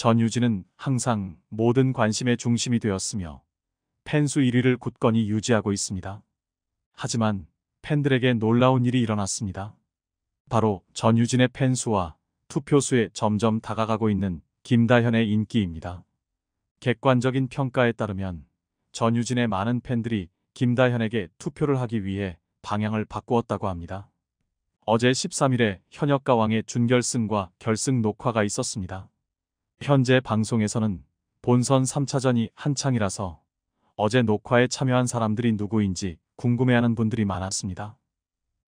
전유진은 항상 모든 관심의 중심이 되었으며 팬수 1위를 굳건히 유지하고 있습니다. 하지만 팬들에게 놀라운 일이 일어났습니다. 바로 전유진의 팬수와 투표수에 점점 다가가고 있는 김다현의 인기입니다. 객관적인 평가에 따르면 전유진의 많은 팬들이 김다현에게 투표를 하기 위해 방향을 바꾸었다고 합니다. 어제 13일에 현역 가왕의 준결승과 결승 녹화가 있었습니다. 현재 방송에서는 본선 3차전이 한창이라서 어제 녹화에 참여한 사람들이 누구인지 궁금해하는 분들이 많았습니다.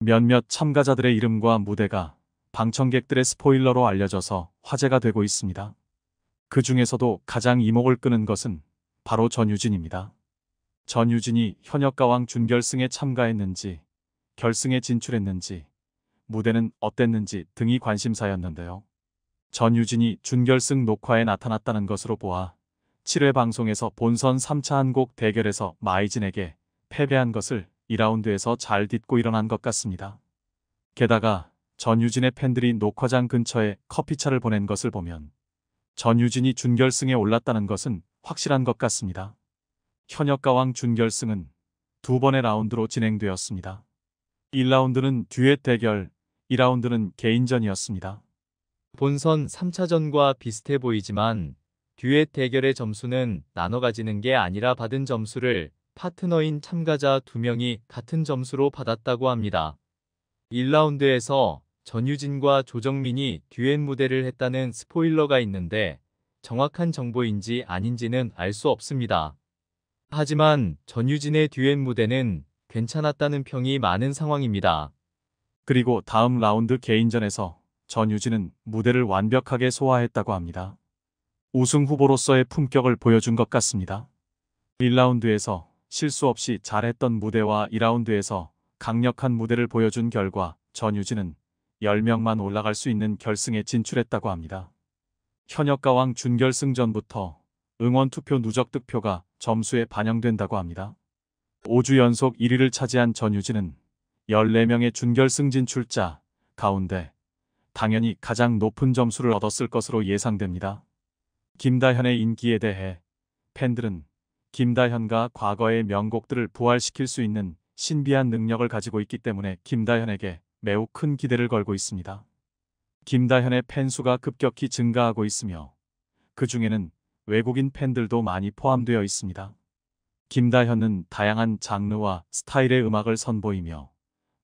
몇몇 참가자들의 이름과 무대가 방청객들의 스포일러로 알려져서 화제가 되고 있습니다. 그 중에서도 가장 이목을 끄는 것은 바로 전유진입니다. 전유진이 현역가왕 준결승에 참가했는지, 결승에 진출했는지, 무대는 어땠는지 등이 관심사였는데요. 전유진이 준결승 녹화에 나타났다는 것으로 보아 7회 방송에서 본선 3차 한곡 대결에서 마이진에게 패배한 것을 2라운드에서 잘 딛고 일어난 것 같습니다. 게다가 전유진의 팬들이 녹화장 근처에 커피차를 보낸 것을 보면 전유진이 준결승에 올랐다는 것은 확실한 것 같습니다. 현역가왕 준결승은 두 번의 라운드로 진행되었습니다. 1라운드는 듀엣 대결, 2라운드는 개인전이었습니다. 본선 3차전과 비슷해 보이지만 듀엣 대결의 점수는 나눠 가지는 게 아니라 받은 점수를 파트너인 참가자 2명이 같은 점수로 받았다고 합니다. 1라운드에서 전유진과 조정민이 듀엣 무대를 했다는 스포일러가 있는데 정확한 정보인지 아닌지는 알 수 없습니다. 하지만 전유진의 듀엣 무대는 괜찮았다는 평이 많은 상황입니다. 그리고 다음 라운드 개인전에서 전유진은 무대를 완벽하게 소화했다고 합니다. 우승 후보로서의 품격을 보여준 것 같습니다. 1라운드에서 실수 없이 잘했던 무대와 2라운드에서 강력한 무대를 보여준 결과 전유진은 10명만 올라갈 수 있는 결승에 진출했다고 합니다. 현역 가왕 준결승전부터 응원 투표 누적 득표가 점수에 반영된다고 합니다. 5주 연속 1위를 차지한 전유진은 14명의 준결승 진출자 가운데 당연히 가장 높은 점수를 얻었을 것으로 예상됩니다. 김다현의 인기에 대해 팬들은 김다현과 과거의 명곡들을 부활시킬 수 있는 신비한 능력을 가지고 있기 때문에 김다현에게 매우 큰 기대를 걸고 있습니다. 김다현의 팬수가 급격히 증가하고 있으며 그 중에는 외국인 팬들도 많이 포함되어 있습니다. 김다현은 다양한 장르와 스타일의 음악을 선보이며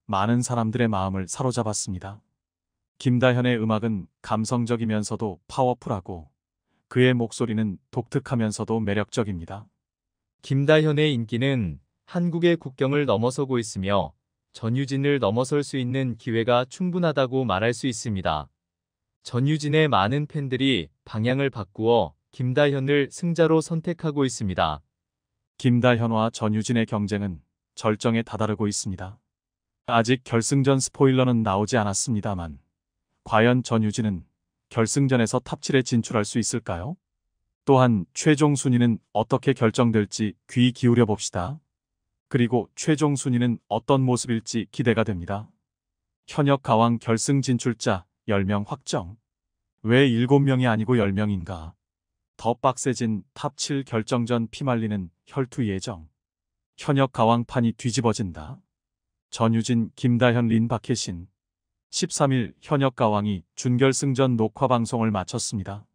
많은 사람들의 마음을 사로잡았습니다. 김다현의 음악은 감성적이면서도 파워풀하고 그의 목소리는 독특하면서도 매력적입니다. 김다현의 인기는 한국의 국경을 넘어서고 있으며 전유진을 넘어설 수 있는 기회가 충분하다고 말할 수 있습니다. 전유진의 많은 팬들이 방향을 바꾸어 김다현을 승자로 선택하고 있습니다. 김다현과 전유진의 경쟁은 절정에 다다르고 있습니다. 아직 결승전 스포일러는 나오지 않았습니다만 과연 전유진은 결승전에서 탑7에 진출할 수 있을까요? 또한 최종 순위는 어떻게 결정될지 귀 기울여 봅시다. 그리고 최종 순위는 어떤 모습일지 기대가 됩니다. 현역 가왕 결승 진출자 10명 확정. 왜 7명이 아니고 10명인가? 더 빡세진 탑7 결정전 피말리는 혈투 예정. 현역 가왕판이 뒤집어진다. 전유진, 김다현, 린 박혜신. 13일 현역 가왕이 준결승전 녹화 방송을 마쳤습니다.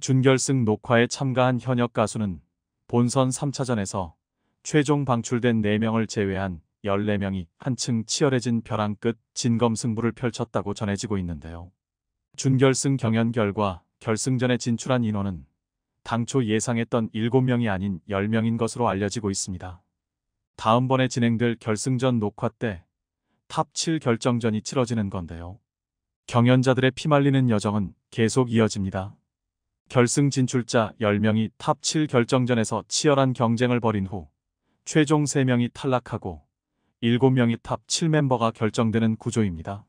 준결승 녹화에 참가한 현역 가수는 본선 3차전에서 최종 방출된 4명을 제외한 14명이 한층 치열해진 벼랑 끝 진검승부를 펼쳤다고 전해지고 있는데요. 준결승 경연 결과 결승전에 진출한 인원은 당초 예상했던 7명이 아닌 10명인 것으로 알려지고 있습니다. 다음번에 진행될 결승전 녹화 때 탑7 결정전이 치러지는 건데요. 경연자들의 피말리는 여정은 계속 이어집니다. 결승 진출자 10명이 탑7 결정전에서 치열한 경쟁을 벌인 후 최종 3명이 탈락하고 7명이 탑7 멤버가 결정되는 구조입니다.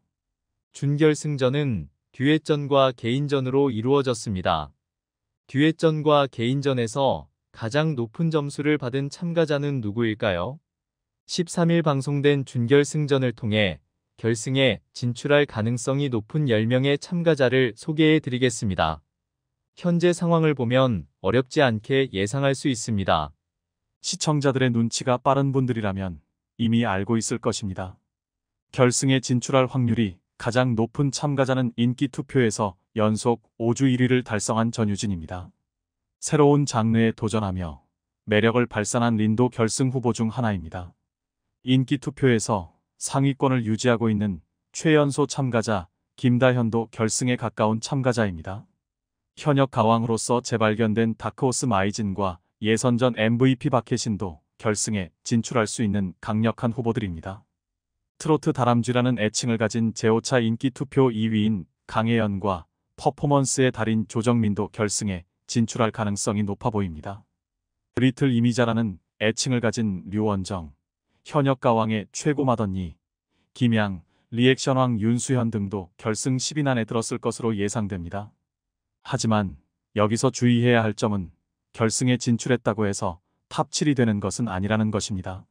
준결승전은 듀엣전과 개인전으로 이루어졌습니다. 듀엣전과 개인전에서 가장 높은 점수를 받은 참가자는 누구일까요? 13일 방송된 준결승전을 통해 결승에 진출할 가능성이 높은 10명의 참가자를 소개해 드리겠습니다. 현재 상황을 보면 어렵지 않게 예상할 수 있습니다. 시청자들의 눈치가 빠른 분들이라면 이미 알고 있을 것입니다. 결승에 진출할 확률이 가장 높은 참가자는 인기 투표에서 연속 5주 1위를 달성한 전유진입니다. 새로운 장르에 도전하며 매력을 발산한 린도 결승 후보 중 하나입니다. 인기 투표에서 상위권을 유지하고 있는 최연소 참가자 김다현도 결승에 가까운 참가자입니다. 현역 가왕으로서 재발견된 다크호스 마이진과 예선전 MVP 박해신도 결승에 진출할 수 있는 강력한 후보들입니다. 트로트 다람쥐라는 애칭을 가진 제5차 인기 투표 2위인 강혜연과 퍼포먼스의 달인 조정민도 결승에 진출할 가능성이 높아 보입니다. 브리틀 이미자라는 애칭을 가진 류원정, 현역 가왕의 최고마더니 김양, 리액션왕 윤수현 등도 결승 10인 안에 들었을 것으로 예상됩니다. 하지만 여기서 주의해야 할 점은 결승에 진출했다고 해서 탑 7이 되는 것은 아니라는 것입니다.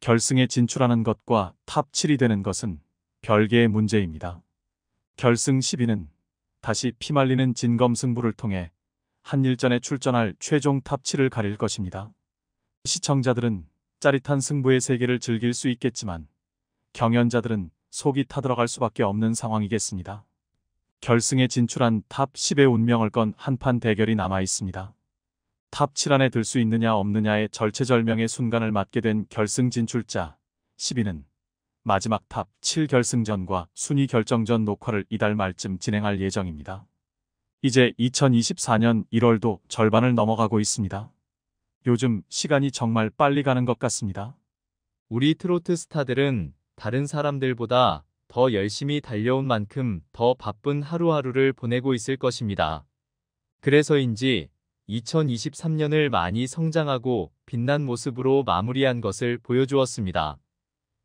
결승에 진출하는 것과 탑 7이 되는 것은 별개의 문제입니다. 결승 10위는 다시 피말리는 진검 승부를 통해 한일전에 출전할 최종 탑 7을 가릴 것입니다. 시청자들은 짜릿한 승부의 세계를 즐길 수 있겠지만 경연자들은 속이 타들어갈 수밖에 없는 상황이겠습니다. 결승에 진출한 탑 10의 운명을 건 한판 대결이 남아 있습니다. 탑 7 안에 들 수 있느냐 없느냐의 절체절명의 순간을 맞게 된 결승 진출자 10위는 마지막 탑 7 결승전과 순위 결정전 녹화를 이달 말쯤 진행할 예정입니다. 이제 2024년 1월도 절반을 넘어가고 있습니다. 요즘 시간이 정말 빨리 가는 것 같습니다. 우리 트로트 스타들은 다른 사람들보다 더 열심히 달려온 만큼 더 바쁜 하루하루를 보내고 있을 것입니다. 그래서인지 2023년을 많이 성장하고 빛난 모습으로 마무리한 것을 보여주었습니다.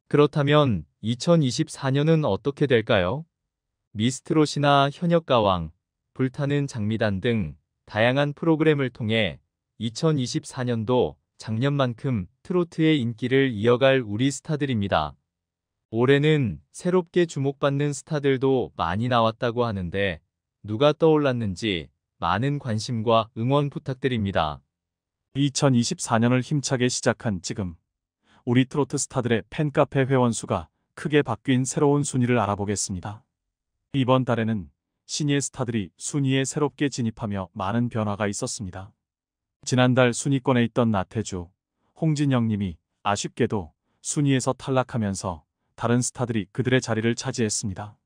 그렇다면 2024년은 어떻게 될까요? 미스트롯이나 현역가왕, 불타는 장미단 등 다양한 프로그램을 통해 2024년도 작년만큼 트로트의 인기를 이어갈 우리 스타들입니다. 올해는 새롭게 주목받는 스타들도 많이 나왔다고 하는데 누가 떠올랐는지 많은 관심과 응원 부탁드립니다. 2024년을 힘차게 시작한 지금 우리 트로트 스타들의 팬카페 회원수가 크게 바뀐 새로운 순위를 알아보겠습니다. 이번 달에는 신예 스타들이 순위에 새롭게 진입하며 많은 변화가 있었습니다. 지난달 순위권에 있던 나태주, 홍진영님이 아쉽게도 순위에서 탈락하면서 다른 스타들이 그들의 자리를 차지했습니다.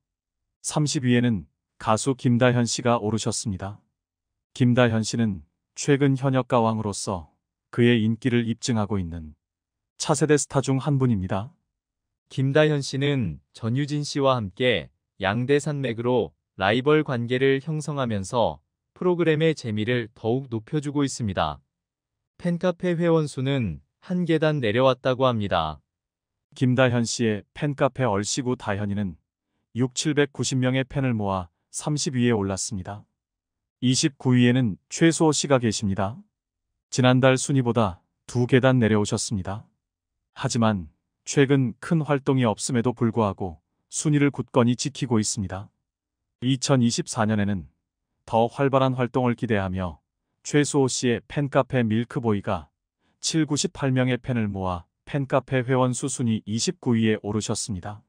30위에는 가수 김다현 씨가 오르셨습니다. 김다현 씨는 최근 현역 가왕으로서 그의 인기를 입증하고 있는 차세대 스타 중 한 분입니다. 김다현 씨는 전유진 씨와 함께 양대 산맥으로 라이벌 관계를 형성하면서 프로그램의 재미를 더욱 높여주고 있습니다. 팬카페 회원 수는 한 계단 내려왔다고 합니다. 김다현 씨의 팬카페 얼씨구 다현이는 6,790명의 팬을 모아 30위에 올랐습니다. 29위에는 최수호 씨가 계십니다. 지난달 순위보다 두 계단 내려오셨습니다. 하지만 최근 큰 활동이 없음에도 불구하고 순위를 굳건히 지키고 있습니다. 2024년에는 더 활발한 활동을 기대하며 최수호 씨의 팬카페 밀크보이가 798명의 팬을 모아 팬카페 회원수 순위 29위에 오르셨습니다.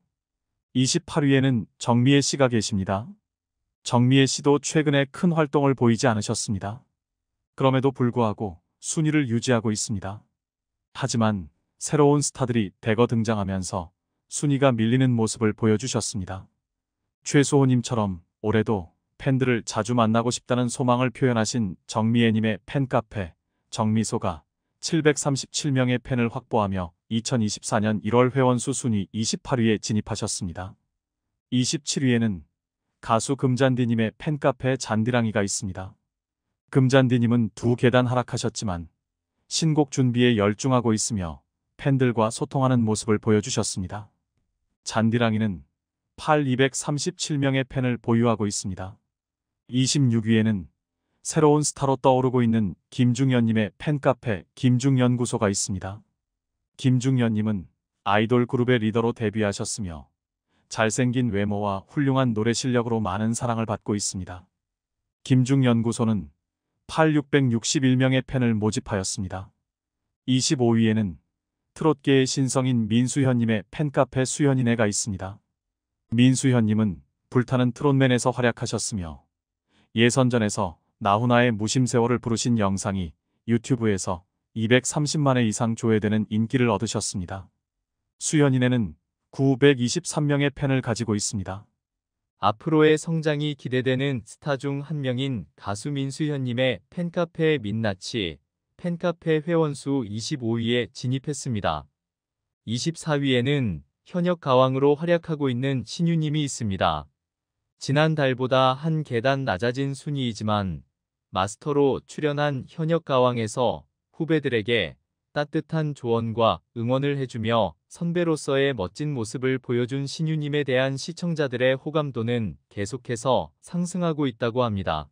28위에는 정미애 씨가 계십니다. 정미애 씨도 최근에 큰 활동을 보이지 않으셨습니다. 그럼에도 불구하고 순위를 유지하고 있습니다. 하지만 새로운 스타들이 대거 등장하면서 순위가 밀리는 모습을 보여주셨습니다. 최소호님처럼 올해도 팬들을 자주 만나고 싶다는 소망을 표현하신 정미애님의 팬카페 정미소가 737명의 팬을 확보하며 2024년 1월 회원수 순위 28위에 진입하셨습니다. 27위에는 가수 금잔디님의 팬카페 잔디랑이가 있습니다. 금잔디님은 두 계단 하락하셨지만 신곡 준비에 열중하고 있으며 팬들과 소통하는 모습을 보여주셨습니다. 잔디랑이는 8237명의 팬을 보유하고 있습니다. 26위에는 새로운 스타로 떠오르고 있는 김중현님의 팬카페 김중연구소가 있습니다. 김중현님은 아이돌 그룹의 리더로 데뷔하셨으며 잘생긴 외모와 훌륭한 노래 실력으로 많은 사랑을 받고 있습니다. 김중연구소는 8661명의 팬을 모집하였습니다. 25위에는 트롯계의 신성인 민수현님의 팬카페 수현이네가 있습니다. 민수현님은 불타는 트롯맨에서 활약하셨으며 예선전에서 나훈아의 무심세월을 부르신 영상이 유튜브에서 230만회 이상 조회되는 인기를 얻으셨습니다. 수현이네는 923명의 팬을 가지고 있습니다. 앞으로의 성장이 기대되는 스타 중 한 명인 가수 민수현님의 팬카페 민낯이 팬카페 회원수 25위에 진입했습니다. 24위에는 현역 가왕으로 활약하고 있는 신유님이 있습니다. 지난달보다 한 계단 낮아진 순위이지만 마스터로 출연한 현역 가왕에서 후배들에게 따뜻한 조언과 응원을 해주며 선배로서의 멋진 모습을 보여준 신유님에 대한 시청자들의 호감도는 계속해서 상승하고 있다고 합니다.